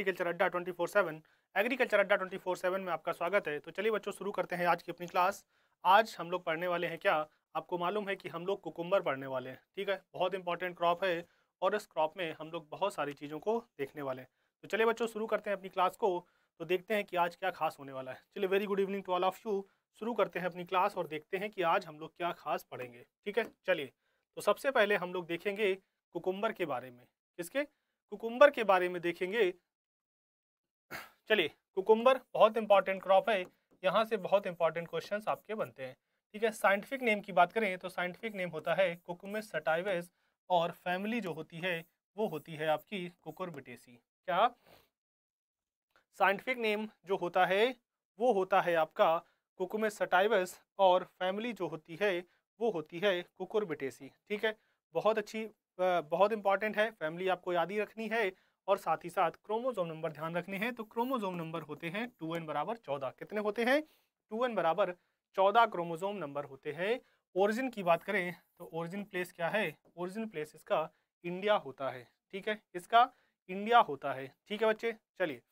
agriculture Adda twenty four seven agriculture Adda twenty four seven में आपका स्वागत है तो चलिए बच्चों शुरू करते हैं आज की अपनी क्लास आज हम लोग पढ़ने वाले हैं क्या आपको मालूम है कि हम लोग कुकुम्बर पढ़ने वाले हैं ठीक है बहुत इंपॉर्टेंट क्रॉप है और इस क्रॉप में हम लोग बहुत सारी चीज़ों को देखने वाले हैं तो चलिए बच्चों शुरू करते हैं अपनी क्लास को तो देखते हैं कि आज क्या खास होने वाला है चलिए very good evening to all of you शुरू करते हैं अपनी क्लास और देखते हैं कि आज हम लोग क्या खास पढ़ेंगे ठीक है चलिए तो सबसे पहले हम लोग देखेंगे कुकुम्बर के बारे में किसके कुकुम्बर के बारे में देखेंगे चलिए कुकुम्बर बहुत इंपॉर्टेंट क्रॉप है यहाँ से बहुत इंपॉर्टेंट क्वेश्चन आपके बनते हैं ठीक है साइंटिफिक नेम की बात करें तो साइंटिफिक नेम होता है कुकुमे सटाइवेस और फैमिली जो होती है वो होती है आपकी कुकुरबिटेसी क्या साइंटिफिक नेम जो होता है वो होता है आपका कुकुमे सटाइवस और फैमिली जो होती है वो होती है कुकुरबिटेसी ठीक है बहुत अच्छी बहुत इंपॉर्टेंट है फैमिली आपको याद ही रखनी है और साथ ही साथ क्रोमोजोम नंबर ध्यान रखने हैं तो क्रोमोजोम नंबर होते हैं टू एन बराबर चौदह कितने होते हैं टू एन बराबर चौदह क्रोमोजोम नंबर होते हैं ओरिजिन की बात करें तो ओरिजिन प्लेस क्या है ओरिजिन प्लेस इसका इंडिया होता है ठीक है इसका इंडिया होता है ठीक है बच्चे चलिए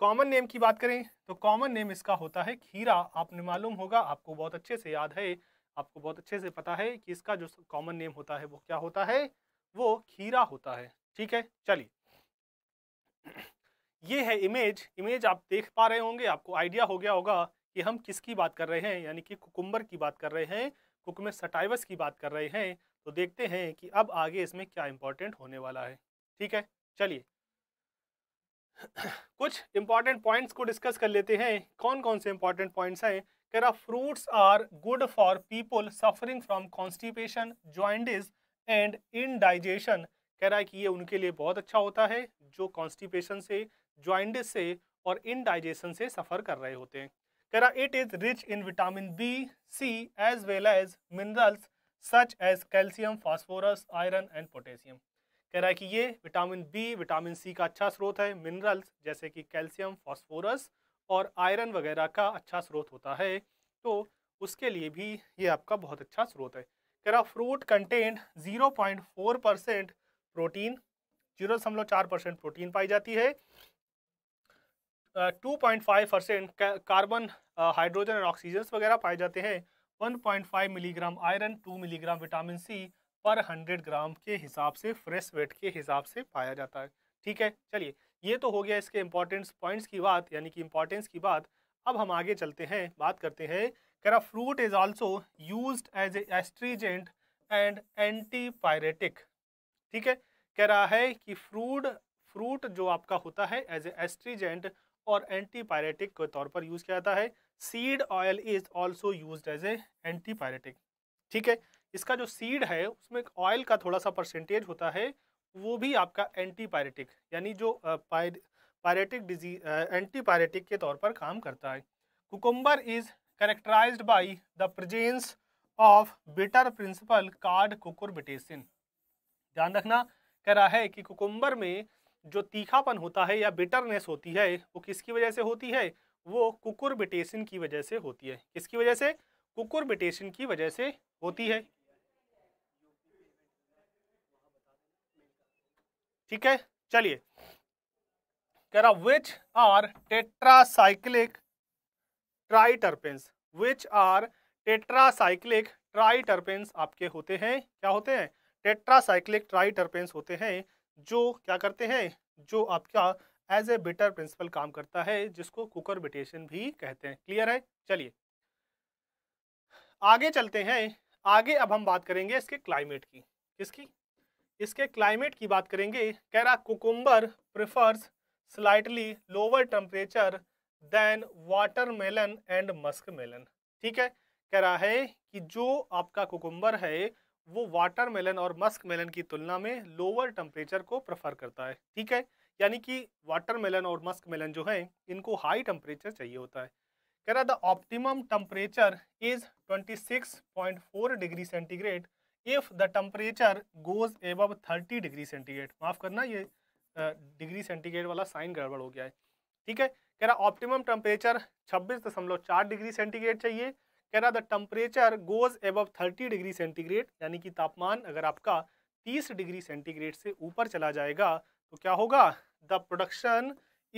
कॉमन नेम की बात करें तो कॉमन नेम इसका होता है खीरा आपने मालूम होगा आपको बहुत अच्छे से याद है आपको बहुत अच्छे से पता है कि इसका जो कॉमन नेम होता है वो क्या होता है वो खीरा होता है ठीक है चलिए ये है इमेज इमेज आप देख पा रहे होंगे आपको आइडिया हो गया होगा कि हम किसकी बात कर रहे हैं यानी कि कुकुम्बर की बात कर रहे हैं कुकमे सटाइवस की बात कर रहे हैं तो देखते हैं कि अब आगे इसमें क्या इम्पोर्टेंट होने वाला है ठीक है चलिए कुछ इम्पॉर्टेंट पॉइंट्स को डिस्कस कर लेते हैं कौन कौन से इम्पॉर्टेंट पॉइंट्स हैं कह रहा fruits are good for people suffering from constipation jaundice and indigestion कह रहा है कि ये उनके लिए बहुत अच्छा होता है जो कॉन्स्टिपेशन से ज्वाइंटिस से और इनडाइजेशन से सफ़र कर रहे होते हैं कह रहा it is rich in vitamin B C as well as minerals such as calcium phosphorus iron and potassium कह रहा है कि ये विटामिन बी विटामिन सी का अच्छा स्रोत है मिनरल्स जैसे कि कैल्शियम फास्फोरस और आयरन वगैरह का अच्छा स्रोत होता है तो उसके लिए भी ये आपका बहुत अच्छा स्रोत है कह रहा fruit content 0.4 percent protein zero दशमलव चार परसेंट प्रोटीन पाई जाती है two point five percent carbon hydrogen and oxygen वगैरह पाए जाते हैं one point five milligram iron two milligram vitamin C per hundred ग्राम के हिसाब से फ्रेश वेट के हिसाब से पाया जाता है ठीक है चलिए ये तो हो गया इसके इम्पोर्टेंस पॉइंट्स की बात यानी कि इम्पोर्टेंस की बात अब हम आगे चलते हैं बात करते हैं करा fruit is also use as astringent and antipyretic ठीक है कह रहा है कि फ्रूड फ्रूट जो आपका होता है एज ए एस्ट्रीजेंट और एंटीपायरेटिक के तौर पर यूज किया जाता है seed oil is also use as a antipyretic ठीक है इसका जो सीड है उसमें ऑयल का थोड़ा सा परसेंटेज होता है वो भी आपका एंटीपायरेटिक यानी जो पायरेटिक डिजीज एंटीपायरेटिक के तौर पर काम करता है cucumber is characterised by the presence of bitter principle called cucurbitacin ध्यान रखना कह रहा है कि कुकुम्बर में जो तीखापन होता है या बिटरनेस होती है वो किसकी वजह से होती है वो कुकुरबिटेशन की वजह से होती है किसकी वजह से कुकुरबिटेशन की वजह से होती है ठीक है चलिए कह रहा विच आर टेट्रासाइक्लिक ट्राइटरपेंस विच आर टेट्रासाइक्लिक ट्राइटरपेंस आपके होते हैं क्या होते हैं टेट्रासाइक्लिक ट्राई टर्पेंस होते हैं जो क्या करते हैं जो आपका एज ए बिटर प्रिंसिपल काम करता है जिसको कुकर बिटेशन भी कहते हैं क्लियर है चलिए आगे चलते हैं आगे अब हम बात करेंगे इसके क्लाइमेट की किसकी इसके क्लाइमेट की बात करेंगे कह रहा cucumber prefers slightly lower temperature than water melon and musk melon ठीक है कह रहा है कि जो आपका कुकुम्बर है वो वाटर मेलन और मस्क मेलन की तुलना में लोअर टेम्परेचर को प्रेफर करता है ठीक है यानी कि वाटर मेलन और मस्क मेलन जो है इनको हाई टेम्परेचर चाहिए होता है कह रहा the optimum temperature is 26.4 degree centigrade if the temperature goes above 30 degree centigrade माफ़ करना ये डिग्री सेंटीग्रेड वाला साइन गड़बड़ हो गया है ठीक है कह रहा ऑप्टिमम टेम्परेचर छब्बीस डिग्री सेंटीग्रेड चाहिए कह रहा the temperature goes above 30 degree centigrade यानी कि तापमान अगर आपका 30 डिग्री सेंटीग्रेड से ऊपर चला जाएगा तो क्या होगा the production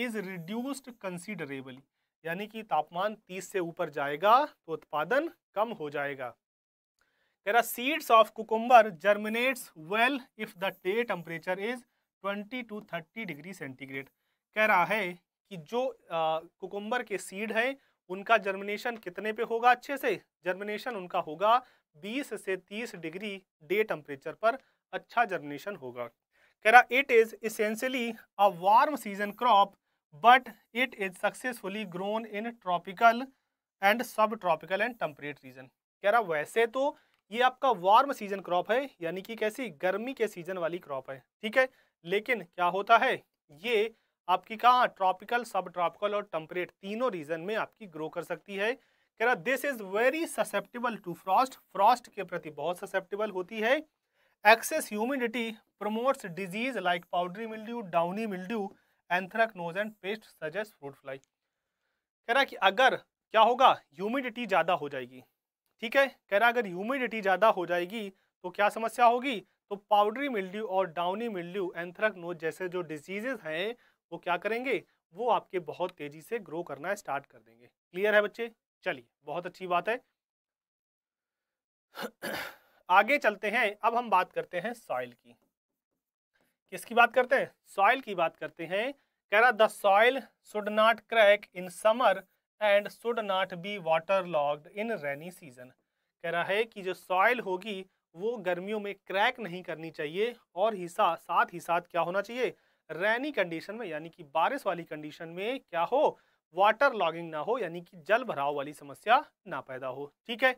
is reduced considerably यानी कि तापमान 30 से ऊपर जाएगा तो उत्पादन कम हो जाएगा कह रहा seeds of cucumber germinates well if the day temperature is 20 to 30 degree centigrade कह रहा है कि जो कुकुम्बर के सीड हैं उनका जर्मिनेशन कितने पे होगा अच्छे से जर्मिनेशन उनका होगा 20 से 30 डिग्री डे टेम्परेचर पर अच्छा जर्मिनेशन होगा कह रहा it is essentially a warm season crop but it is successfully grown in tropical and subtropical and temperate region कह रहा वैसे तो ये आपका वार्म सीजन क्रॉप है यानी कि कैसी गर्मी के सीजन वाली क्रॉप है ठीक है लेकिन क्या होता है ये आपकी कहाँ ट्रॉपिकल सब ट्रॉपिकल और टम्परेट तीनों रीजन में आपकी ग्रो कर सकती है कह रहा this is very susceptible to frost frost के प्रति बहुत ससेप्टेबल होती है excess humidity promotes disease like powdery mildew downy mildew nose and pest such as fruit fly कह रहा कि अगर क्या होगा ह्यूमिडिटी ज़्यादा हो जाएगी ठीक है कह रहा अगर ह्यूमिडिटी ज़्यादा हो जाएगी तो क्या समस्या होगी तो पाउडरी मिल्ड्यू और डाउनी मिल्ड्यू नोज जैसे जो डिजीजेज हैं वो तो क्या करेंगे वो आपके बहुत तेज़ी से ग्रो करना स्टार्ट कर देंगे क्लियर है बच्चे चलिए बहुत अच्छी बात है आगे चलते हैं अब हम बात करते हैं सॉइल की किसकी बात करते हैं सॉइल की बात करते हैं कह रहा the soil should not crack in summer and should not be waterlogged in rainy season कह रहा है कि जो सॉइल होगी वो गर्मियों में क्रैक नहीं करनी चाहिए और ही साथ ही साथ क्या होना चाहिए रैनी कंडीशन में यानी कि बारिश वाली कंडीशन में क्या हो वाटर लॉगिंग ना हो यानी कि जल भराव वाली समस्या ना पैदा हो ठीक है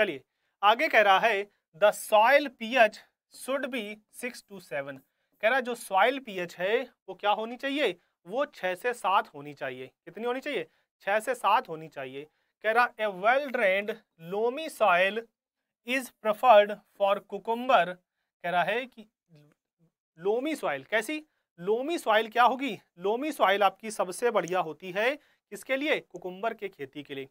चलिए आगे कह रहा है the soil pH should be six to seven कह रहा है जो सॉयल पीएच है वो क्या होनी चाहिए वो छः से सात होनी चाहिए कितनी होनी चाहिए छः से सात होनी चाहिए कह रहा a well drained loamy soil is preferred for cucumber कह रहा है कि लोमी सॉइल कैसी लोमी सॉइल क्या होगी लोमी सॉइल आपकी सबसे बढ़िया होती है इसके लिए कुकुम्बर के खेती के लिए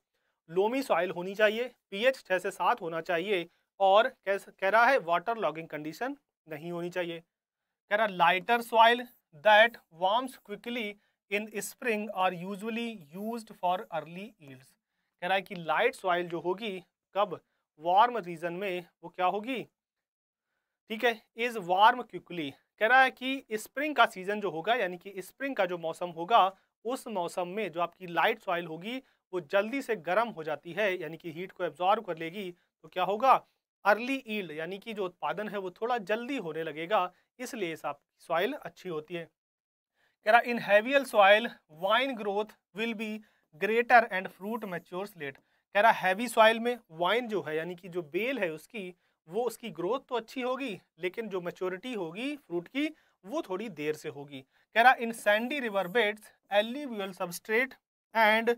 लोमी सॉइल होनी चाहिए पीएच छः से सात होना चाहिए और कह रहा है वाटर लॉगिंग कंडीशन नहीं होनी चाहिए कह रहा lighter soil that warms quickly in spring are usually use for early yields कह रहा है कि लाइट सॉइल जो होगी कब वार्म रीजन में वो क्या होगी ठीक है इज वार्म क्विकली कह रहा है कि स्प्रिंग का सीजन जो होगा यानी कि स्प्रिंग का जो मौसम होगा उस मौसम में जो आपकी लाइट सॉइल होगी वो जल्दी से गर्म हो जाती है यानी कि हीट को एब्जॉर्व कर लेगी तो क्या होगा अर्ली ईल्ड यानी कि जो उत्पादन है वो थोड़ा जल्दी होने लगेगा इसलिए आपकी सॉइल अच्छी होती है कह रहा in heavier soil vine growth will be greater and fruit matures late कह रहा हैवी सॉइल में वाइन जो है यानी कि जो बेल है उसकी वो उसकी ग्रोथ तो अच्छी होगी लेकिन जो मेच्योरिटी होगी फ्रूट की वो थोड़ी देर से होगी कह रहा in sandy river beds alluvial substrate and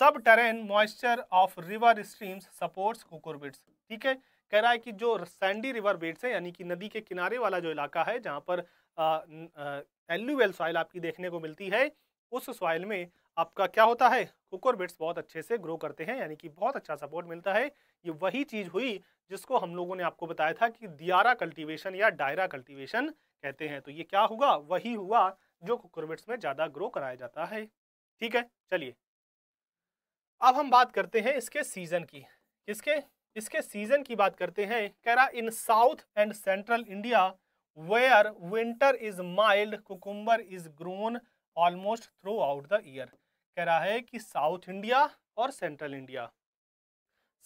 subterranean moisture of river streams supports cucurbits ठीक है कह रहा है कि जो सैंडी रिवर बेड्स है यानी कि नदी के किनारे वाला जो इलाका है जहाँ पर एल्यूवेल सॉइल आपकी देखने को मिलती है उस सॉइल में आपका क्या होता है कुकर बिट्स बहुत अच्छे से ग्रो करते हैं यानी कि बहुत अच्छा सपोर्ट मिलता है ये वही चीज़ हुई जिसको हम लोगों ने आपको बताया था कि दियारा कल्टीवेशन या डायरा कल्टीवेशन कहते हैं तो ये क्या हुआ वही हुआ जो कुकर बिट्स में ज़्यादा ग्रो कराया जाता है ठीक है चलिए अब हम बात करते हैं इसके सीज़न की किसके इसके सीजन की बात करते हैं कह रहा in south and central India where winter is mild cucumber is grown almost throughout the year कह रहा है कि साउथ इंडिया और सेंट्रल इंडिया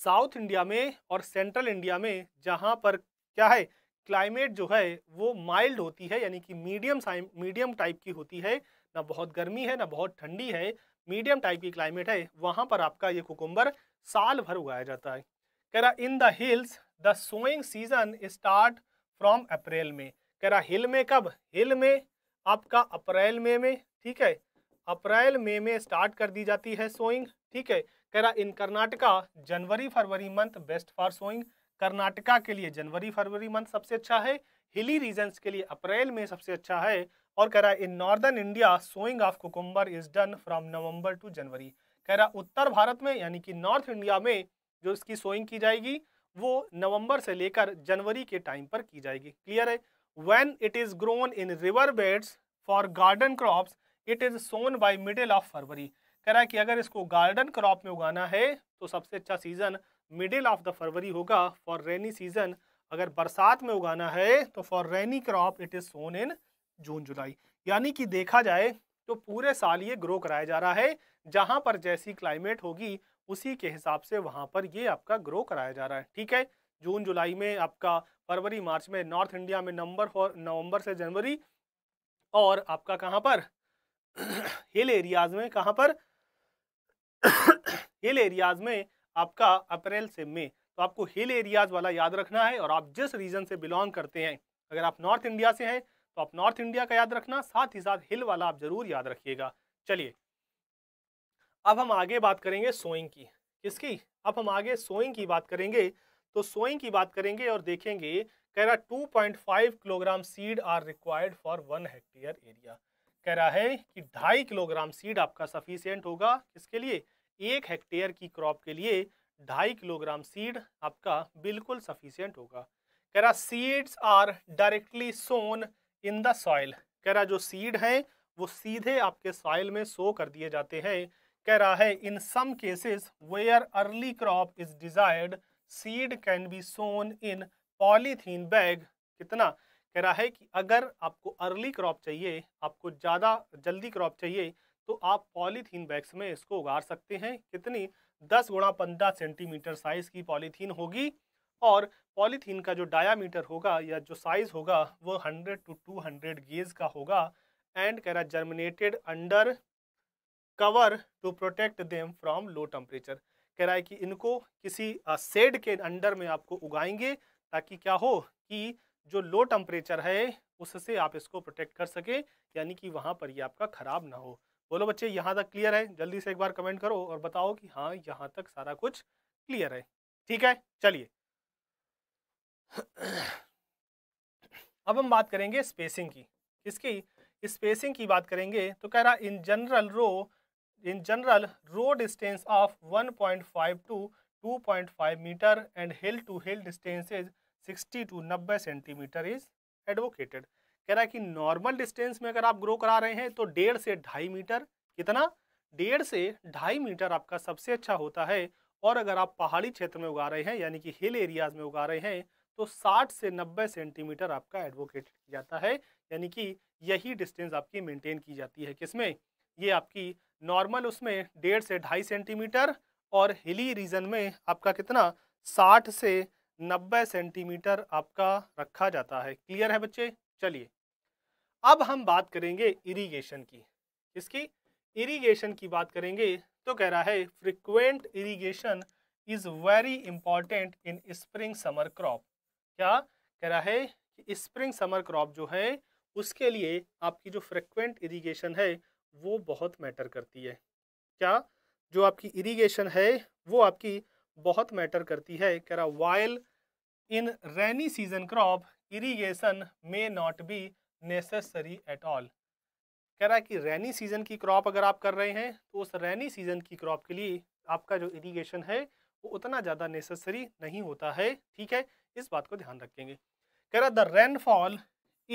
साउथ इंडिया में और सेंट्रल इंडिया में जहाँ पर क्या है क्लाइमेट जो है वो माइल्ड होती है यानी कि मीडियम मीडियम टाइप की होती है ना बहुत गर्मी है ना बहुत ठंडी है मीडियम टाइप की क्लाइमेट है वहाँ पर आपका ये कुकुम्बर साल भर उगाया जाता है कह रहा in the hills the sowing season start from April में कह रहा हिल में कब हिल में आपका अप्रैल मई में ठीक है अप्रैल मई में, में स्टार्ट कर दी जाती है सोइंग ठीक है कह रहा in Karnataka January February month best for sowing Karnataka के लिए जनवरी फरवरी मंथ सबसे अच्छा है हिली रीजन्स के लिए अप्रैल में सबसे अच्छा है और कह रहा है in northern India sowing of cucumber is done from November to January कह रहा उत्तर भारत में यानी कि नॉर्थ इंडिया में जो इसकी सोइंग की जाएगी वो नवंबर से लेकर जनवरी के टाइम पर की जाएगी क्लियर है when it is grown in river beds for garden crops it is sown by middle of February कह रहा है कि अगर इसको गार्डन क्रॉप में उगाना है तो सबसे अच्छा season middle of the February होगा फॉर रेनी सीजन अगर बरसात में उगाना है तो for rainy crop it is sown in June July यानी कि देखा जाए तो पूरे साल ये ग्रो कराया जा रहा है जहाँ पर जैसी क्लाइमेट होगी उसी के हिसाब से वहाँ पर ये आपका ग्रो कराया जा रहा है ठीक है जून जुलाई में आपका फरवरी मार्च में नॉर्थ इंडिया में नवंबर फॉर नवंबर से जनवरी और आपका कहाँ पर हिल एरियाज में कहाँ पर हिल एरियाज में आपका अप्रैल से मई तो आपको हिल एरियाज वाला याद रखना है और आप जिस रीजन से बिलोंग करते हैं अगर आप नॉर्थ इंडिया से हैं तो आप नॉर्थ इंडिया का याद रखना साथ ही साथ हिल वाला आप जरूर याद रखिएगा चलिए अब हम आगे बात करेंगे सोइंग की किसकी अब हम आगे सोइंग की बात करेंगे तो सोइंग की बात करेंगे और देखेंगे कह रहा 2.5 kilogram seed are required for one hectare area कह रहा है कि ढाई किलोग्राम सीड आपका सफिशियंट होगा किसके लिए एक हेक्टेयर की क्रॉप के लिए ढाई किलोग्राम सीड आपका बिल्कुल सफिशियंट होगा कह रहा seeds are directly sown in the soil कह रहा जो सीड हैं वो सीधे आपके सॉइल में सो कर दिए जाते हैं कह रहा है in some cases where early crop is desired seed can be sown in polythene bag कितना कह रहा है कि अगर आपको अर्ली क्रॉप चाहिए आपको ज़्यादा जल्दी क्रॉप चाहिए तो आप पॉलीथीन बैग्स में इसको उगाड़ सकते हैं कितनी दस गुणा पंद्रह सेंटीमीटर साइज़ की पॉलीथीन होगी और पॉलीथीन का जो डायामीटर होगा या जो साइज़ होगा वो hundred to two hundred gauge का होगा एंड कह रहा germinated under cover to protect them from low temperature कह रहा है कि इनको किसी सेड के अंडर में आपको उगाएंगे ताकि क्या हो कि जो लो टेम्परेचर है उससे आप इसको प्रोटेक्ट कर सके यानी कि वहाँ पर ये आपका ख़राब ना हो बोलो बच्चे यहाँ तक क्लियर है जल्दी से एक बार कमेंट करो और बताओ कि हाँ यहाँ तक सारा कुछ क्लियर है ठीक है चलिए अब हम बात करेंगे स्पेसिंग की इसकी स्पेसिंग की बात करेंगे तो कह रहा in general row in general row distance of 1.5 to 2.5 meter and hill to hill distances sixty to नब्बे सेंटीमीटर इज एडवोकेटेड कह रहा है कि नॉर्मल डिस्टेंस में अगर आप ग्रो करा रहे हैं तो डेढ़ से ढाई मीटर कितना डेढ़ से ढाई मीटर आपका सबसे अच्छा होता है और अगर आप पहाड़ी क्षेत्र में उगा रहे हैं यानी कि हिल एरियाज में उगा रहे हैं तो 60 से 90 सेंटीमीटर आपका एडवोकेट किया जाता है यानी कि यही डिस्टेंस आपकी मेंटेन की जाती है किसमें ये आपकी नॉर्मल उसमें डेढ़ से ढाई सेंटीमीटर और हिली रीजन में आपका कितना 60 से नब्बे सेंटीमीटर आपका रखा जाता है क्लियर है बच्चे चलिए अब हम बात करेंगे इरिगेशन की इसकी इरिगेशन की बात करेंगे तो कह रहा है frequent irrigation is very important in spring summer crop क्या कह रहा है कि स्प्रिंग समर क्रॉप जो है उसके लिए आपकी जो फ्रिक्वेंट इरिगेशन है वो बहुत मैटर करती है क्या जो आपकी इरिगेशन है वो आपकी बहुत मैटर करती है कह रहा while in rainy season crop irrigation may not be necessary at all कह रहा है कि रेनी सीजन की क्रॉप अगर आप कर रहे हैं तो उस रेनी सीजन की क्रॉप के लिए आपका जो इरीगेशन है वो उतना ज़्यादा नेसेसरी नहीं होता है ठीक है इस बात को ध्यान रखेंगे कह रहा the rainfall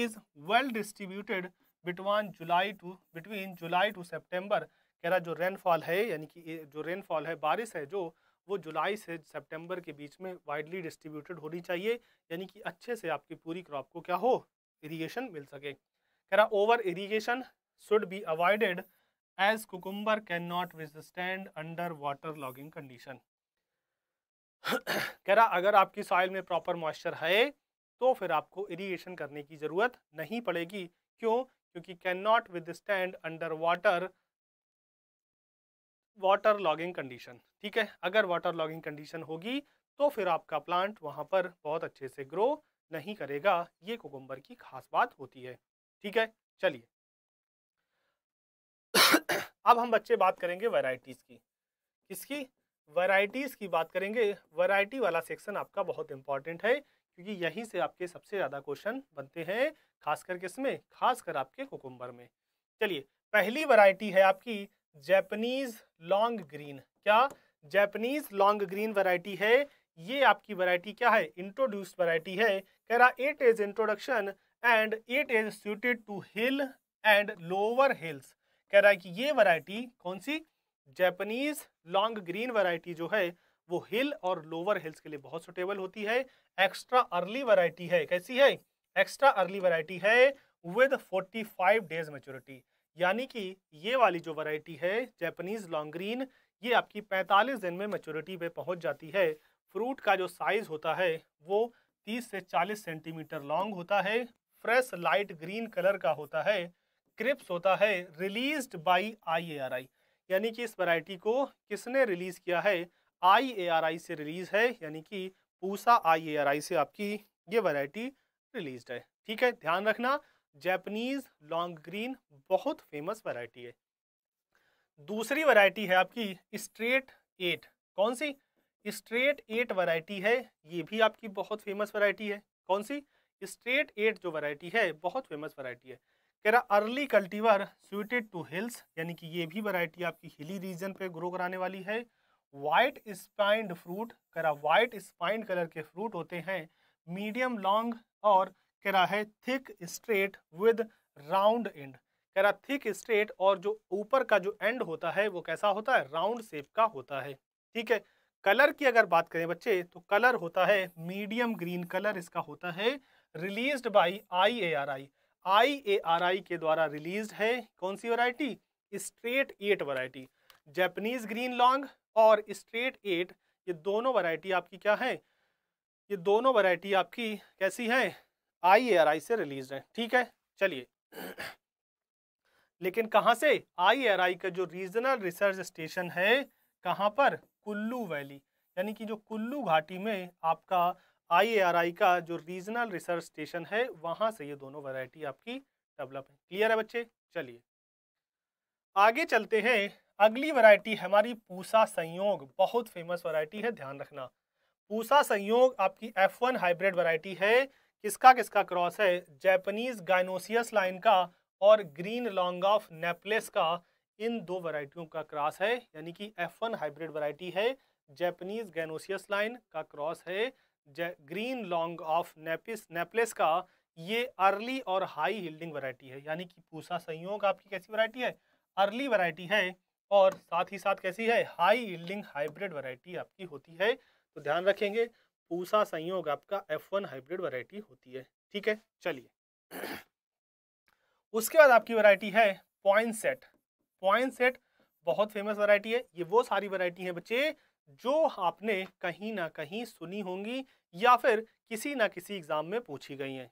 is well distributed between July to between July to September कह रहा जो रेनफॉल है यानी कि जो रेनफॉल है बारिश है जो वो जुलाई से सितंबर के बीच में वाइडली डिस्ट्रीब्यूटेड होनी चाहिए यानी कि अच्छे से आपकी पूरी क्रॉप को क्या हो इरीगेशन मिल सके कह रहा over irrigation should be avoided as cucumber can not resistant under water logging condition कह रहा अगर आपकी सॉइल में प्रॉपर मॉइस्चर है तो फिर आपको इरीगेशन करने की ज़रूरत नहीं पड़ेगी क्यों क्योंकि can not withstand under water water logging condition ठीक है अगर वाटर लॉगिंग कंडीशन होगी तो फिर आपका प्लांट वहाँ पर बहुत अच्छे से ग्रो नहीं करेगा ये कोकुम्बर की खास बात होती है ठीक है चलिए अब हम बच्चे बात करेंगे वैरायटीज़ की किसकी वैरायटीज़ की बात करेंगे वैरायटी वाला सेक्शन आपका बहुत इंपॉर्टेंट है क्योंकि यहीं से आपके सबसे ज़्यादा क्वेश्चन बनते हैं खासकर किसमें खासकर आपके कोकुम्बर में चलिए पहली वैरायटी है आपकी जैपनीज लॉन्ग ग्रीन क्या जैपनीज लॉन्ग ग्रीन वैरायटी है ये आपकी वैरायटी क्या है इंट्रोड्यूस्ड वैरायटी है कह रहा it is introduction and it is suited to hill and lower hills कह रहा है कि ये वैरायटी कौन सी जैपनीज लॉन्ग ग्रीन वैरायटी जो है वो हिल और लोअर हिल्स के लिए बहुत सुटेबल होती है एक्स्ट्रा अर्ली वैरायटी है कैसी है एक्स्ट्रा अर्ली वैरायटी है विद फाइव डेज मेच्योरिटी यानी कि ये वाली जो वैरायटी है जैपनीज़ लॉन्ग ग्रीन ये आपकी 45 दिन में मेच्योरिटी पे पहुंच जाती है फ्रूट का जो साइज़ होता है वो 30 से 40 सेंटीमीटर लॉन्ग होता है फ्रेश लाइट ग्रीन कलर का होता है क्रिप्स होता है ए आर आई यानी कि इस वैरायटी को किसने रिलीज़ किया है आई से रिलीज़ है यानी कि पूसा आई से आपकी ये वैरायटी रिलीज है ठीक है ध्यान रखना जैपनीज लॉन्ग ग्रीन बहुत फेमस वैरायटी है दूसरी वैरायटी है आपकी स्ट्रेट एट कौन सी स्ट्रेट एट वैरायटी है ये भी आपकी बहुत फेमस वैरायटी है कौन सी स्ट्रेट एट जो वैरायटी है बहुत फेमस वैरायटी है कह रहा early cultivar suited to hills यानी कि ये भी वैरायटी आपकी हिली रीजन पे ग्रो कराने वाली है वाइट स्पाइंड फ्रूट कह रहा वाइट स्पाइंड कलर के फ्रूट होते हैं मीडियम लॉन्ग और कह रहा है thick straight with round and कह रहा थिक स्ट्रेट और जो ऊपर का जो एंड होता है वो कैसा होता है राउंड शेप का होता है ठीक है कलर की अगर बात करें बच्चे तो कलर होता है मीडियम ग्रीन कलर इसका होता है release by I A R I I A R I के द्वारा रिलीज है कौन सी variety straight eight variety Japanese green long और स्ट्रेट एट ये दोनों वरायटी आपकी क्या है ये दोनों वरायटी आपकी कैसी है आई से रिलीज है ठीक है चलिए लेकिन कहाँ से आई का जो रीजनल रिसर्च स्टेशन है कहाँ पर कुल्लू वैली यानी कि जो कुल्लू घाटी में आपका आई का जो रीजनल रिसर्च स्टेशन है वहाँ से ये दोनों वैरायटी आपकी डेवलप है क्लियर है बच्चे चलिए आगे चलते हैं अगली वैरायटी हमारी पूसा संयोग बहुत फेमस वैरायटी है ध्यान रखना पूसा संयोग आपकी एफ वन हाइब्रिड वैरायटी है किसका किसका क्रॉस है जैपनीज गाइनोसियस लाइन का और ग्रीन लॉन्ग ऑफ नेपलेस का इन दो वैरायटियों का क्रॉस है यानी कि एफ वन हाइब्रिड वैरायटी है जैपनीज गाइनोसियस लाइन का क्रॉस है green long of Naples Naples का ये अर्ली और हाई हिल्डिंग वैरायटी है यानी कि पूसा संयोग आपकी कैसी वरायटी है अर्ली वरायटी है और साथ ही साथ कैसी है हाई हिल्डिंग हाइब्रिड वरायटी आपकी होती है तो ध्यान रखेंगे पूसा संयोग आपका एफ वन हाइब्रिड वरायटी होती है ठीक है चलिए उसके बाद आपकी वरायटी है पॉइंट सेट पॉइंट सेट बहुत फेमस वरायटी है ये वो सारी वरायटी है बच्चे जो आपने कहीं ना कहीं सुनी होंगी या फिर किसी ना किसी एग्जाम में पूछी गई हैं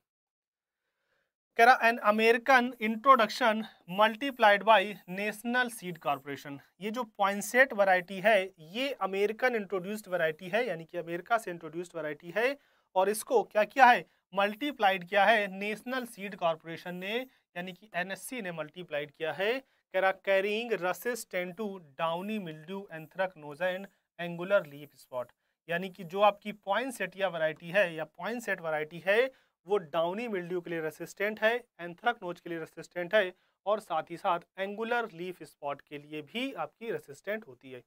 कह रहा an American introduction multiplied by National Seed Corporation ये जो पॉइंसेट वैरायटी है ये अमेरिकन इंट्रोड्यूस्ड वैरायटी है यानी कि अमेरिका से इंट्रोड्यूस्ड वैरायटी है और इसको क्या किया है मल्टीप्लाइड किया है नेशनल सीड कॉरपोरेशन ने यानी कि एनएससी ने मल्टीप्लाइड किया है कह रहा carrying resistant to downy mildew anthracnose and angular leaf spot यानी कि जो आपकी पॉइंट सेट या वैरायटी है या पॉइंट सेट वैरायटी है वो डाउनी मिल्ड्यू के लिए रेसिस्टेंट है एंथ्रक नोच के लिए रेसिस्टेंट है और साथ ही साथ एंगुलर लीफ स्पॉट के लिए भी आपकी रेसिस्टेंट होती है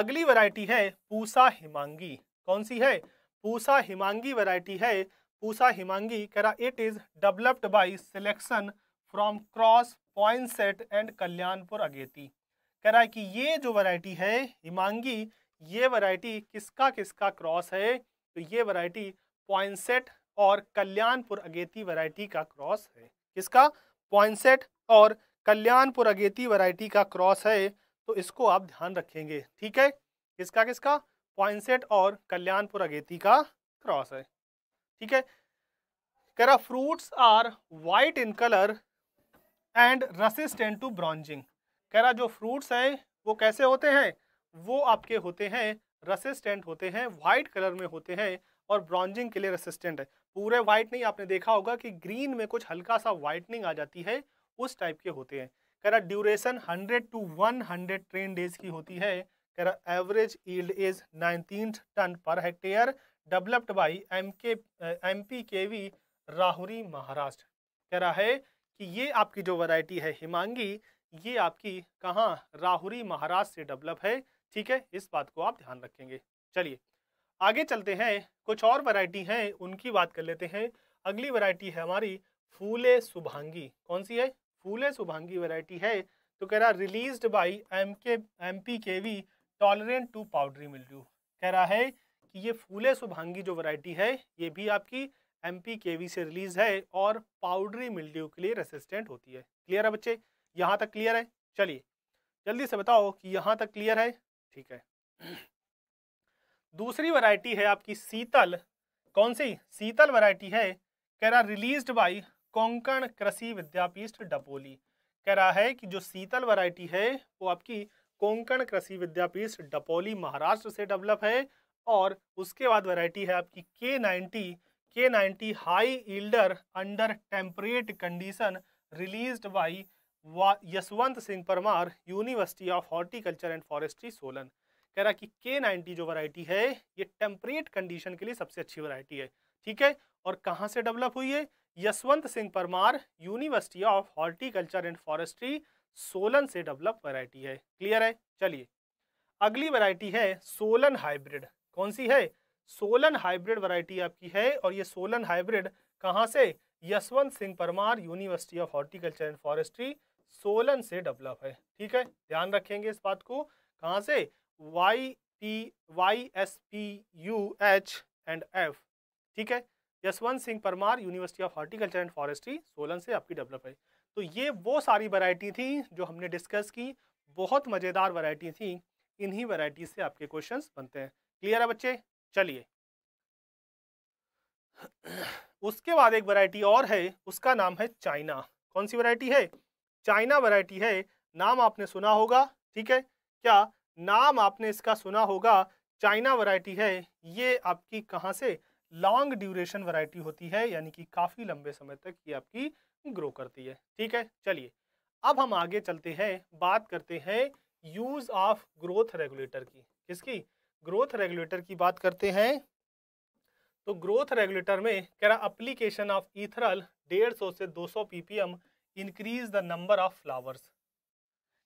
अगली वैरायटी है पूसा हिमांगी कौन सी है पूसा हिमांगी वैरायटी है पूसा हिमांगी करा it is developed by selection from cross point set and Kalyanpur Ageti कह रहा है कि ये जो वैरायटी है हिमांगी ये वैरायटी किसका किसका क्रॉस है तो ये वैरायटी सेट और कल्याणपुर अगेती वैरायटी का क्रॉस है किसका पॉइंटसेट और कल्याणपुर अगेती वैरायटी का क्रॉस है तो इसको आप ध्यान रखेंगे ठीक है किसका किसका पॉइंटसेट और कल्याणपुर अगेती का क्रॉस है ठीक है कह रहा fruits are white in colour and resistant to bronzing कह रहा जो फ्रूट्स हैं वो कैसे होते हैं वो आपके होते हैं रसिस्टेंट होते हैं वाइट कलर में होते हैं और ब्रॉन्जिंग के लिए रेसिस्टेंट है पूरे वाइट नहीं आपने देखा होगा कि ग्रीन में कुछ हल्का सा व्हाइटनिंग आ जाती है उस टाइप के होते हैं कह रहा ड्यूरेशन 100 टू 100 ट्रेन डेज की होती है कह रहा average yield is 19 ton per hectare developed by M K M P K V Rahuri Maharashtra कह रहा है कि ये आपकी जो वैरायटी है हिमांगी ये आपकी कहाँ राहुरी महाराष्ट्र से डेवलप है ठीक है इस बात को आप ध्यान रखेंगे चलिए आगे चलते हैं कुछ और वैरायटी हैं उनकी बात कर लेते हैं अगली वैरायटी है हमारी फूले सुभांगी कौन सी है फूले सुभांगी वैरायटी है तो कह रहा release by M K M P K V tolerant to powdery mildew कह रहा है कि ये फूले सुभांगी जो वैरायटी है ये भी आपकी एम पी के वी से रिलीज है और पाउडरी मिल्ड्यू के लिए रेसिस्टेंट होती है क्लियर है बच्चे यहाँ तक क्लियर है चलिए जल्दी से बताओ कि यहाँ तक क्लियर है ठीक है दूसरी वैरायटी है आपकी सीतल कौन सी सीतल वैरायटी है कह रहा रिलीज्ड बाय कोंकण कृषि विद्यापीठ डपोली कह रहा है कि जो सीतल वैरायटी है वो आपकी कोंकण कृषि विद्यापीठ डपोली महाराष्ट्र से डेवलप है और उसके बाद वैरायटी है आपकी K ninety K ninety high yielder under temperate condition release by Yashwant Singh Parmar University of Horticulture and Forestry Solan कह रहा कि के नाइनटी जो वैरायटी है ये टेम्परेट कंडीशन के लिए सबसे अच्छी वैरायटी है ठीक है और कहाँ से डेवलप हुई है Yashwant Singh Parmar University of Horticulture and Forestry Solan से डेवलप वैरायटी है क्लियर है चलिए अगली वैरायटी है सोलन हाइब्रिड कौन सी है सोलन हाइब्रिड वैरायटी आपकी है और ये सोलन हाइब्रिड कहाँ से Yashwant Singh Parmar University of Horticulture and Forestry Solan से डेवलप है ठीक है ध्यान रखेंगे इस बात को कहाँ से Y P Y S P U H and F ठीक है Yashwant Singh Parmar University of Horticulture and Forestry Solan से आपकी डेवलप है तो ये वो सारी वैरायटी थी जो हमने डिस्कस की बहुत मज़ेदार वैरायटी थी इन्हीं वैरायटी से आपके क्वेश्चंस बनते हैं क्लियर है बच्चे चलिए उसके बाद एक वैरायटी और है उसका नाम है चाइना कौन सी वरायटी है चाइना वरायटी है नाम आपने सुना होगा ठीक है क्या नाम आपने इसका सुना होगा चाइना वैरायटी है ये आपकी कहाँ से लॉन्ग ड्यूरेशन वैरायटी होती है यानी कि काफ़ी लंबे समय तक ये आपकी ग्रो करती है ठीक है चलिए अब हम आगे चलते हैं बात करते हैं यूज़ ऑफ ग्रोथ रेगुलेटर की किसकी ग्रोथ रेगुलेटर की बात करते हैं तो ग्रोथ रेगुलेटर में कह रहा अप्लीकेशन ऑफ इथरल डेढ़ सौ से दो सौ increase the number of flowers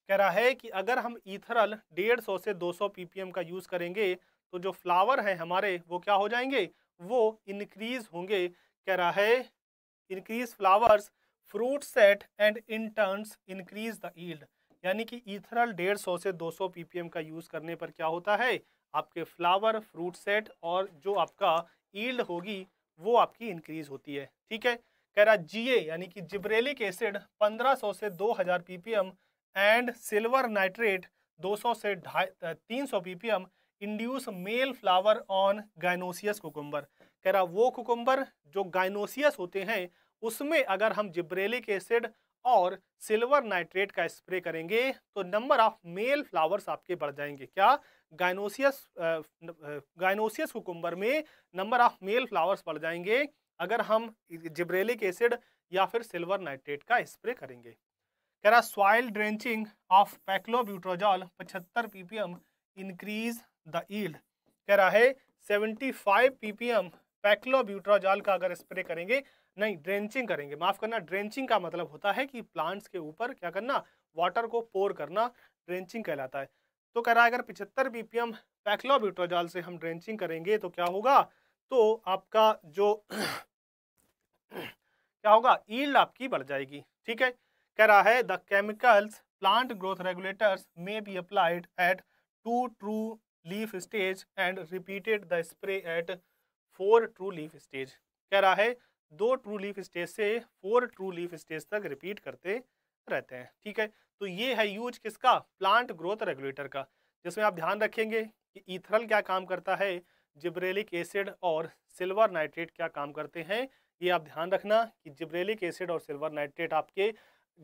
कह रहा है कि अगर हम ईथरल 150 से 200 पीपीएम का यूज़ करेंगे तो जो फ्लावर हैं हमारे वो क्या हो जाएंगे वो इनक्रीज होंगे कह रहा है increase flowers fruit set and in turns increase the yield यानी कि ईथरल 150 से 200 पीपीएम का यूज़ करने पर क्या होता है आपके फ्लावर फ्रूट सेट और जो आपका ईल्ड होगी वो आपकी इंक्रीज होती है ठीक है कह रहा जीए यानी कि जिब्रेलिक एसिड 1500 से 2000 पीपीएम एंड सिल्वर नाइट्रेट 200 से ढाई तीन सौ PPM induce male flower on gynoecious cucumber कह रहा वो कुकुम्बर जो गाइनोसियस होते हैं उसमें अगर हम जिब्रेलिक एसिड और सिल्वर नाइट्रेट का स्प्रे करेंगे तो नंबर ऑफ मेल फ्लावर्स आपके बढ़ जाएंगे क्या गाइनोसियस गाइनोसियस कुकुम्बर में नंबर ऑफ मेल फ्लावर्स बढ़ जाएंगे अगर हम जिब्रेलिक एसिड या फिर सिल्वर नाइट्रेट का स्प्रे करेंगे कह रहा soil drenching of paclobutrazol 75 PPM increase the yield कह रहा है 75 पीपीएम पैक्लोब्यूट्रोजॉल का अगर स्प्रे करेंगे नहीं ड्रेंचिंग करेंगे माफ़ करना ड्रेंचिंग का मतलब होता है कि प्लांट्स के ऊपर क्या करना वाटर को पोर करना ड्रेंचिंग कहलाता है तो कह रहा है अगर पिछहत्तर पी पी एम पैक्लोब्यूट्रोजॉल से हम ड्रेंचिंग करेंगे तो क्या होगा तो आपका जो क्या होगा ईल्ड आपकी बढ़ जाएगी ठीक है कह रहा है the chemicals plant growth regulators may be applied at two true leaf stage and repeated the spray at four true leaf stage कह रहा है दो ट्रू लीफ स्टेज से फोर ट्रू लीफ स्टेज तक रिपीट करते रहते हैं ठीक है तो ये है यूज किसका प्लांट ग्रोथ रेगुलेटर का जिसमें आप ध्यान रखेंगे कि इथरल क्या काम करता है जिब्रेलिक एसिड और सिल्वर नाइट्रेट क्या काम करते हैं ये आप ध्यान रखना कि जिब्रेलिक एसिड और सिल्वर नाइट्रेट आपके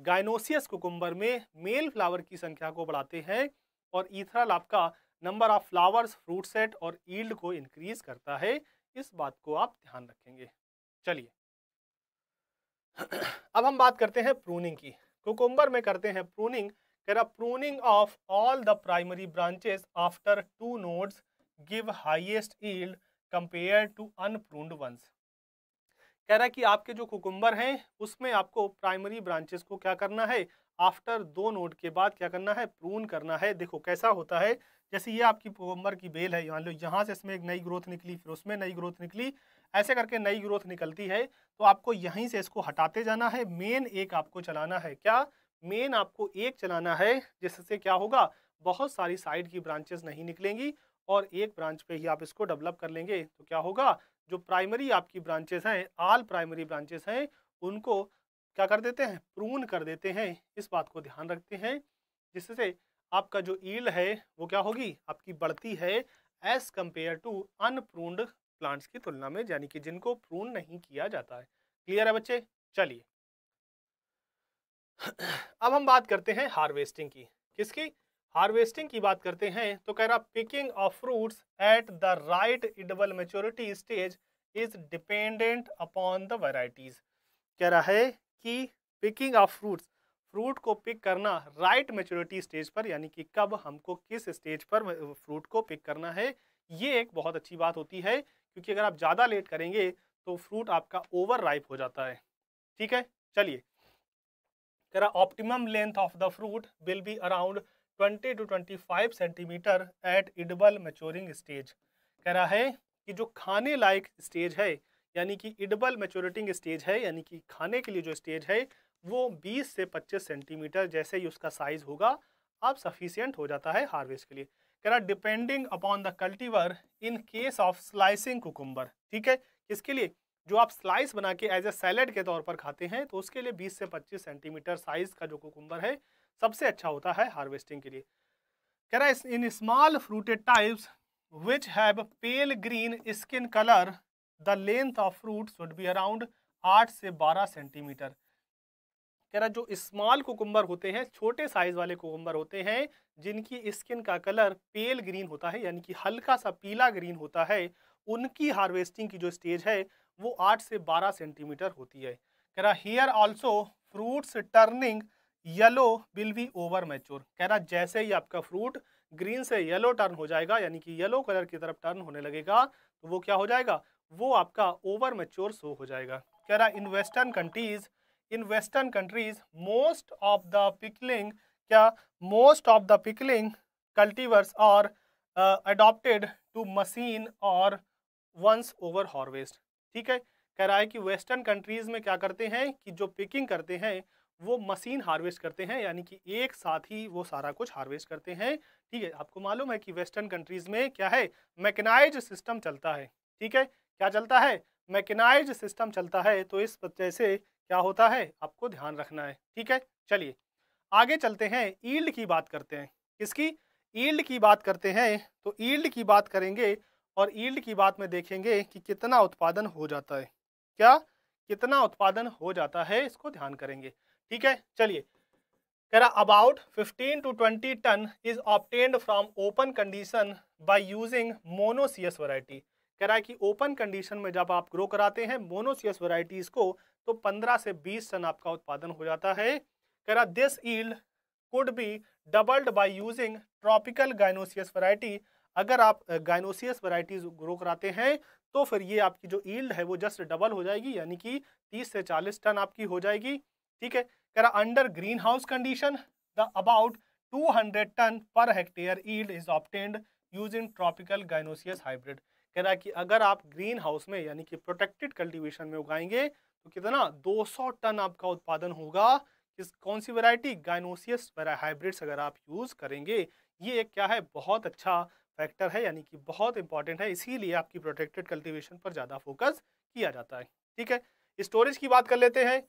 गायनोसियस कुकुम्बर में मेल फ्लावर की संख्या को बढ़ाते हैं और ईथरा आपका number of flowers fruit set और ईल्ड को इंक्रीज करता है इस बात को आप ध्यान रखेंगे चलिए अब हम बात करते हैं प्रूनिंग की कुकुम्बर में करते हैं प्रूनिंग कह pruning of all the primary branches after two nodes give highest yield compare to unpruned ones कह रहा है कि आपके जो कुकुम्बर हैं उसमें आपको प्राइमरी ब्रांचेस को क्या करना है आफ्टर दो नोट के बाद क्या करना है प्रून करना है देखो कैसा होता है जैसे ये आपकी कुकुम्बर की बेल है मान लो यहाँ से इसमें एक नई ग्रोथ निकली फिर उसमें नई ग्रोथ निकली ऐसे करके नई ग्रोथ निकलती है तो आपको यहीं से इसको हटाते जाना है मेन एक आपको चलाना है क्या मेन आपको एक चलाना है जिससे क्या होगा बहुत सारी साइड की ब्रांचेस नहीं निकलेंगी और एक ब्रांच पे ही आप इसको डेवलप कर लेंगे तो क्या होगा जो प्राइमरी आपकी ब्रांचेस हैं आल प्राइमरी ब्रांचेस हैं उनको क्या कर देते हैं प्रून कर देते हैं इस बात को ध्यान रखते हैं जिससे आपका जो ईल है वो क्या होगी आपकी बढ़ती है as compare to unpruned plants की तुलना में यानी कि जिनको प्रून नहीं किया जाता है क्लियर है बच्चे चलिए अब हम बात करते हैं हार्वेस्टिंग की किसकी हार्वेस्टिंग की बात करते हैं तो कह रहा picking of fruits at the right edible maturity stage is dependent upon the varieties कह रहा है कि पिकिंग ऑफ फ्रूट्स फ्रूट को पिक करना राइट मेच्योरिटी स्टेज पर यानी कि कब हमको किस स्टेज पर फ्रूट को पिक करना है ये एक बहुत अच्छी बात होती है क्योंकि अगर आप ज़्यादा लेट करेंगे तो फ्रूट आपका ओवर राइप हो जाता है ठीक है चलिए कह रहा optimum length of the fruit will be around twenty to twenty five centimeter at edible maturing stage कह रहा है कि जो खाने लायक स्टेज है यानी कि इडबल मेच्योरिटिंग स्टेज है यानी कि खाने के लिए जो स्टेज है वो 20 से 25 सेंटीमीटर जैसे ही उसका साइज होगा अब सफिशियंट हो जाता है हार्वेस्ट के लिए कह रहा depending upon the cultivar in case of slicing cucumber ठीक है इसके लिए जो आप स्लाइस बना के एज ए सैलड के तौर पर खाते हैं तो उसके लिए 20 से 25 सेंटीमीटर साइज का जो कुकुम्बर है सबसे अच्छा होता है हार्वेस्टिंग के लिए कह रहा है in small fruited types which have pale green skin colour the length of fruit should be around आठ से बारह सेंटीमीटर कह रहा जो स्मॉल कोकुम्बर होते हैं छोटे साइज वाले कोकुम्बर होते हैं जिनकी स्किन का कलर पेल ग्रीन होता है यानी कि हल्का सा पीला ग्रीन होता है उनकी हार्वेस्टिंग की जो स्टेज है वो आठ से बारह सेंटीमीटर होती है कह रहा here also fruits turning yellow will be over mature कह रहा जैसे ही आपका फ्रूट ग्रीन से येलो टर्न हो जाएगा यानी कि येलो कलर की तरफ टर्न होने लगेगा तो वो क्या हो जाएगा वो आपका ओवर मैच्योर शो हो जाएगा कह रहा in western countries in western countries most of the pickling क्या most of the pickling cultivars are adopted to machine और वंस ओवर हार्वेस्ट ठीक है कह रहा है कि वेस्टर्न कंट्रीज में क्या करते हैं कि जो पिकिंग करते हैं वो मशीन हार्वेस्ट करते हैं यानी कि एक साथ ही वो सारा कुछ हार्वेस्ट करते हैं ठीक है आपको मालूम है कि वेस्टर्न कंट्रीज़ में क्या है मैकेनाइज सिस्टम चलता है ठीक है क्या चलता है मैकेनाइज सिस्टम चलता है तो इस वजह से क्या होता है आपको ध्यान रखना है ठीक है चलिए आगे चलते हैं ईल्ड की बात करते हैं किसकी ईल्ड की बात करते हैं तो ईल्ड की बात करेंगे और ईल्ड की बात में देखेंगे कि कितना उत्पादन हो जाता है क्या कितना उत्पादन हो जाता है इसको ध्यान करेंगे ठीक है चलिए कह रहा about 15 to 20 ton is obtained from open condition by using monoecious variety कह रहा है कि ओपन कंडीशन में जब आप ग्रो कराते हैं मोनोसियस वैरायटीज को तो 15 से 20 टन आपका उत्पादन हो जाता है कह रहा this yield could be doubled by using tropical gynoecious variety अगर आप गाइनोसियस वैरायटीज ग्रो कराते हैं तो फिर ये आपकी जो ईल्ड है वो जस्ट डबल हो जाएगी यानी कि 30 से 40 टन आपकी हो जाएगी ठीक है कह रहा under greenhouse condition the about 200 ton per hectare yield is obtained using tropical gynoecious hybrid कह रहा है कि अगर आप ग्रीन हाउस में यानी कि प्रोटेक्टेड कल्टीवेशन में उगाएंगे तो कितना 200 टन आपका उत्पादन होगा किस कौन सी वैरायटी गाइनोसियस हाइब्रिड्स अगर आप यूज़ करेंगे ये एक क्या है बहुत अच्छा फैक्टर है यानी कि बहुत इंपॉर्टेंट है इसीलिए आपकी प्रोटेक्टेड कल्टिवेशन पर ज़्यादा फोकस किया जाता है ठीक है स्टोरेज की बात कर लेते हैं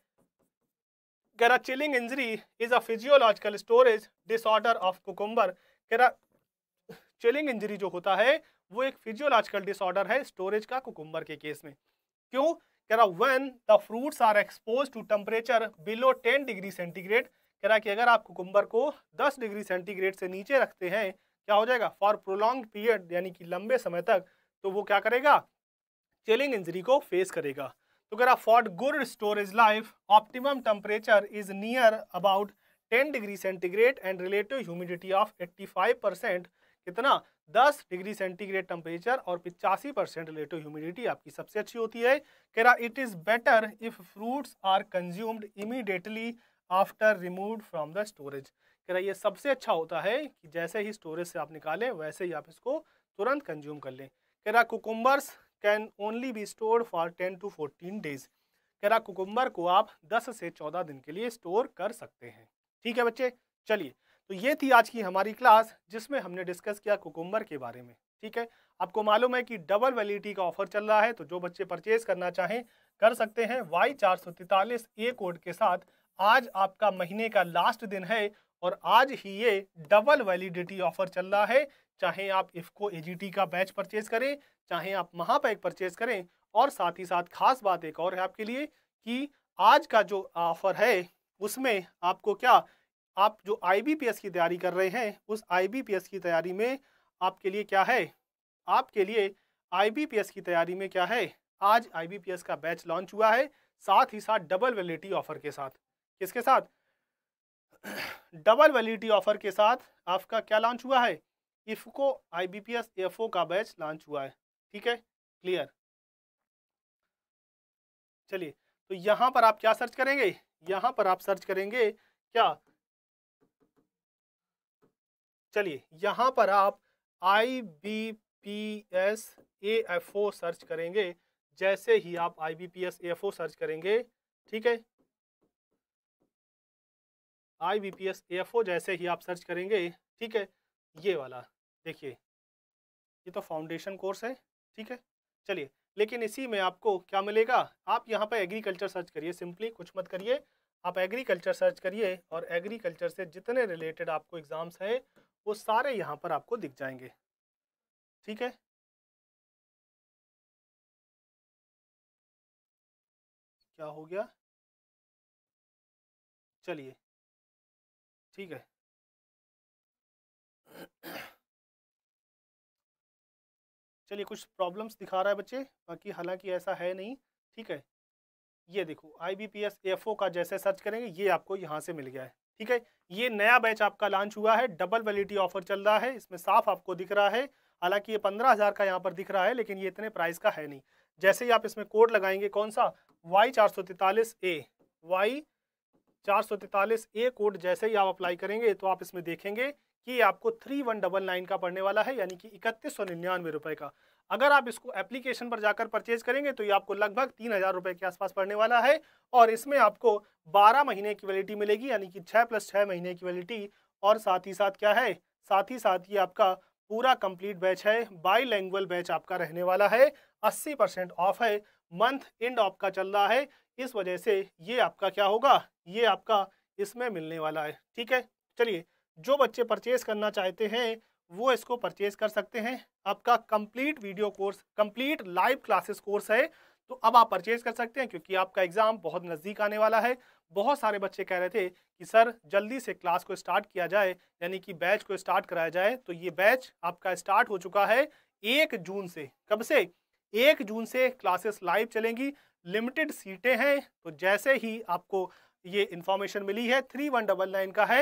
कह रहा chilling injury is a physiological storage disorder of cucumber कह रहा चिलिंग इंजरी जो होता है वो एक फिजियोलॉजिकल डिसऑर्डर है स्टोरेज का कुकुम्बर के केस में क्यों कह रहा when the fruits are expose to temperature below ten degree centigrade कह रहा कि अगर आप कुकुम्बर को दस डिग्री सेंटीग्रेड से नीचे रखते हैं क्या हो जाएगा फॉर प्रोलॉन्ग पीरियड यानी कि लंबे समय तक तो वो क्या करेगा चिलिंग इंजरी को फेस करेगा तो कह रहा for good storage life optimum temperature is near about 10 degree centigrade and relative humidity of 85 percent कितना 10 डिग्री सेंटीग्रेड टेम्परेचर और पिचासी परसेंट रिलेटिव ह्यूमिडिटी आपकी सबसे अच्छी होती है कह रहा it is better if fruits are consumed immediately after remove from the storage कह रहा ये सबसे अच्छा होता है कि जैसे ही स्टोरेज से आप निकालें वैसे ही आप इसको तुरंत कंज्यूम कर लें कह रहा cucumbers can only be store for ten to fourteen days रहा कुकुम्बर को आप दस से चौदह दिन के लिए स्टोर कर सकते हैं ठीक है बच्चे चलिए तो ये थी आज की हमारी क्लास जिसमें हमने डिस्कस किया कुकुम्बर के बारे में ठीक है आपको मालूम है कि डबल वैलिडिटी का ऑफर चल रहा है तो जो बच्चे परचेज करना चाहें कर सकते हैं वाई चार सौ तैतालीस ए कोड के साथ आज आपका महीने का लास्ट दिन है और आज ही ये डबल वैलिडिटी ऑफर चल रहा है चाहे आप इफ्को एजीटी का बैच परचेज करें चाहे आप महापैक परचेज करें और साथ ही साथ खास बात एक और है आपके लिए कि आज का जो ऑफर है उसमें आपको क्या आप जो आई की तैयारी कर रहे हैं उस आई की तैयारी में आपके लिए क्या है आपके लिए आई की तैयारी में क्या है आज आई का बैच लॉन्च हुआ है साथ ही साथ डबल वैलिडिटी ऑफर के साथ किसके साथ डबल वैलिडिटी ऑफर के साथ आपका क्या लॉन्च हुआ है IFFCO I B P S F O का बैच लॉन्च हुआ है ठीक है क्लियर चलिए तो यहाँ पर आप क्या सर्च करेंगे यहाँ पर आप सर्च करेंगे क्या चलिए यहाँ पर आप I B P S A F O search करेंगे जैसे ही आप I B P S F O search करेंगे ठीक है I B P S F O जैसे ही आप सर्च करेंगे ठीक है ये वाला देखिए ये तो फाउंडेशन कोर्स है ठीक है चलिए लेकिन इसी में आपको क्या मिलेगा आप यहाँ पर एग्रीकल्चर सर्च करिए सिंपली कुछ मत करिए आप एग्रीकल्चर सर्च करिए और एग्रीकल्चर से जितने रिलेटेड आपको एग्ज़ाम्स हैं वो सारे यहाँ पर आपको दिख जाएंगे ठीक है क्या हो गया चलिए ठीक है चलिए कुछ प्रॉब्लम्स दिखा रहा है बच्चे बाकी हालांकि ऐसा है नहीं ठीक है ये देखो I B P S F O का जैसे सर्च करेंगे ये आपको यहाँ से मिल गया है ठीक है ये नया बैच आपका लॉन्च हुआ है डबल वैलिडिटी ऑफर चल रहा है इसमें साफ आपको दिख रहा है हालांकि ये पंद्रह हज़ार का यहाँ पर दिख रहा है लेकिन ये इतने प्राइस का है नहीं जैसे ही आप इसमें कोड लगाएंगे कौन सा वाई चार सौ तैतालीस ए वाई चार सौ तैतालीस ए कोड जैसे ही आप अप्लाई करेंगे तो आप इसमें देखेंगे कि आपको थ्री वन डबल नाइन का पड़ने वाला है यानी कि इकतीस सौ निन्यानवे रुपये का अगर आप इसको एप्लीकेशन पर जाकर परचेज करेंगे तो ये आपको लगभग तीन हज़ार रुपये के आसपास पड़ने वाला है और इसमें आपको बारह महीने की वैलिटी मिलेगी यानी कि छः प्लस छः महीने की वैलिटी और साथ ही साथ क्या है साथ ही साथ ये आपका पूरा कंप्लीट बैच है बाई लैंग्वेल बैच आपका रहने वाला है अस्सी परसेंट ऑफ है मंथ एंड ऑफ का चल रहा है इस वजह से ये आपका क्या होगा ये आपका इसमें मिलने वाला है ठीक है चलिए जो बच्चे परचेज करना चाहते हैं वो इसको परचेज कर सकते हैं आपका complete video course complete live classes course है तो अब आप परचेज कर सकते हैं क्योंकि आपका एग्ज़ाम बहुत नज़दीक आने वाला है बहुत सारे बच्चे कह रहे थे कि सर जल्दी से क्लास को स्टार्ट किया जाए यानी कि बैच को स्टार्ट कराया जाए तो ये बैच आपका स्टार्ट हो चुका है एक जून से कब से एक जून से क्लासेस लाइव चलेंगी लिमिटेड सीटें हैं तो जैसे ही आपको ये इन्फॉर्मेशन मिली है थ्री वन डबल नाइन का है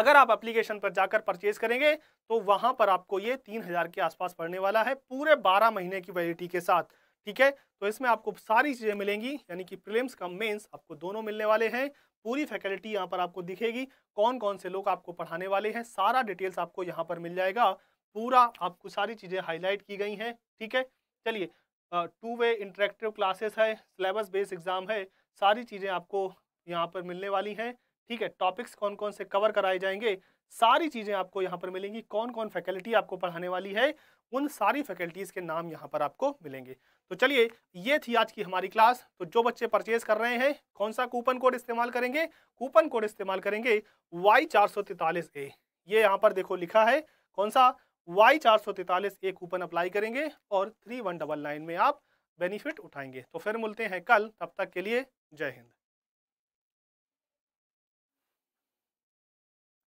अगर आप एप्लीकेशन पर जाकर परचेज करेंगे तो वहाँ पर आपको ये तीन हज़ार के आसपास पड़ने वाला है पूरे बारह महीने की वैलिडिटी के साथ ठीक है तो इसमें आपको सारी चीज़ें मिलेंगी यानी कि प्रिलिम्स कम मेन्स आपको दोनों मिलने वाले हैं पूरी फैकल्टी यहाँ पर आपको दिखेगी कौन कौन से लोग आपको पढ़ाने वाले हैं सारा डिटेल्स आपको यहाँ पर मिल जाएगा पूरा आपको सारी चीज़ें हाईलाइट की गई हैं ठीक है चलिए टू वे इंटरेक्टिव क्लासेस है सिलेबस बेस्ड एग्ज़ाम है सारी चीज़ें आपको यहाँ पर मिलने वाली हैं ठीक है टॉपिक्स कौन कौन से कवर कराए जाएंगे सारी चीज़ें आपको यहाँ पर मिलेंगी कौन कौन फैकल्टी आपको पढ़ाने वाली है उन सारी फैकल्टीज़ के नाम यहाँ पर आपको मिलेंगे तो चलिए ये थी आज की हमारी क्लास तो जो बच्चे परचेज कर रहे हैं कौन सा कूपन कोड इस्तेमाल करेंगे कूपन कोड इस्तेमाल करेंगे वाई चार सौ तैतालीस ए ये यहाँ पर देखो लिखा है कौन सा वाई चार सौ तैतालीस ए कूपन अप्लाई करेंगे और थ्री वन डबल नाइन में आप बेनिफिट उठाएंगे तो फिर मिलते हैं कल तब तक के लिए जय हिंद